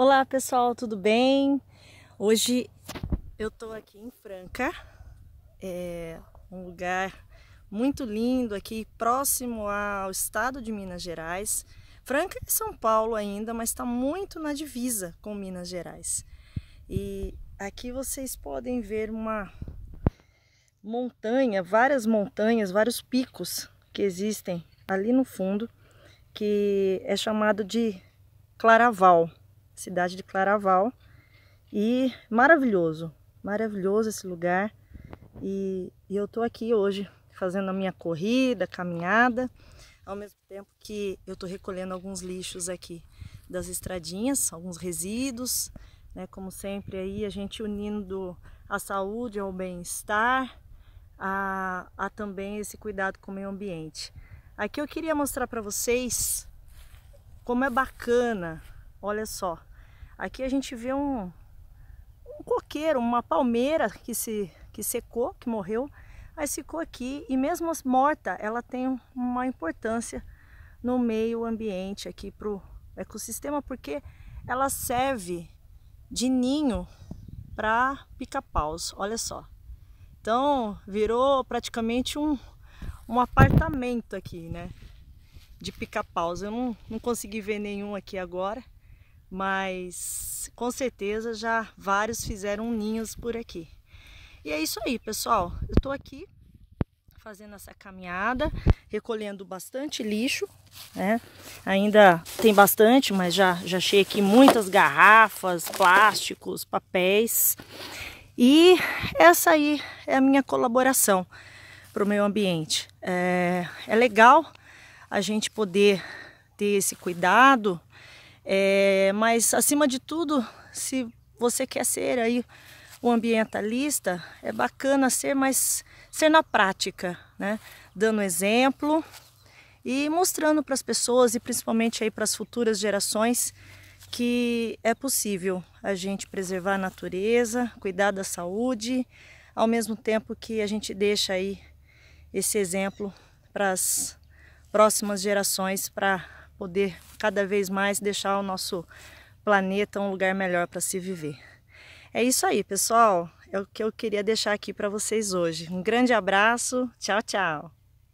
Olá pessoal, tudo bem? Hoje eu tô aqui em Franca, é um lugar muito lindo aqui, próximo ao estado de Minas Gerais. Franca é São Paulo ainda, mas está muito na divisa com Minas Gerais. E aqui vocês podem ver uma montanha, várias montanhas, vários picos que existem ali no fundo, que é chamado de Claraval cidade de Claraval. E maravilhoso, maravilhoso esse lugar. E, e eu estou aqui hoje fazendo a minha corrida, caminhada, ao mesmo tempo que eu estou recolhendo alguns lixos aqui das estradinhas, alguns resíduos, né? Como sempre aí a gente unindo a saúde ao bem-estar, a, a também esse cuidado com o meio ambiente. Aqui eu queria mostrar para vocês como é bacana, olha só, Aqui a gente vê um, um coqueiro, uma palmeira que, se, que secou, que morreu, mas ficou aqui e mesmo morta, ela tem uma importância no meio ambiente aqui para o ecossistema, porque ela serve de ninho para pica-paus, olha só. Então virou praticamente um, um apartamento aqui, né? De pica-paus. Eu não, não consegui ver nenhum aqui agora mas com certeza já vários fizeram ninhos por aqui. E é isso aí, pessoal. Eu tô aqui fazendo essa caminhada, recolhendo bastante lixo, né? Ainda tem bastante, mas já, já achei aqui muitas garrafas, plásticos, papéis. E essa aí é a minha colaboração para o meio ambiente. É, é legal a gente poder ter esse cuidado, é, mas acima de tudo, se você quer ser aí o ambientalista, é bacana ser, mas ser na prática, né? Dando exemplo e mostrando para as pessoas e principalmente aí para as futuras gerações que é possível a gente preservar a natureza, cuidar da saúde, ao mesmo tempo que a gente deixa aí esse exemplo para as próximas gerações para poder cada vez mais deixar o nosso planeta um lugar melhor para se viver. É isso aí, pessoal. É o que eu queria deixar aqui para vocês hoje. Um grande abraço. Tchau, tchau.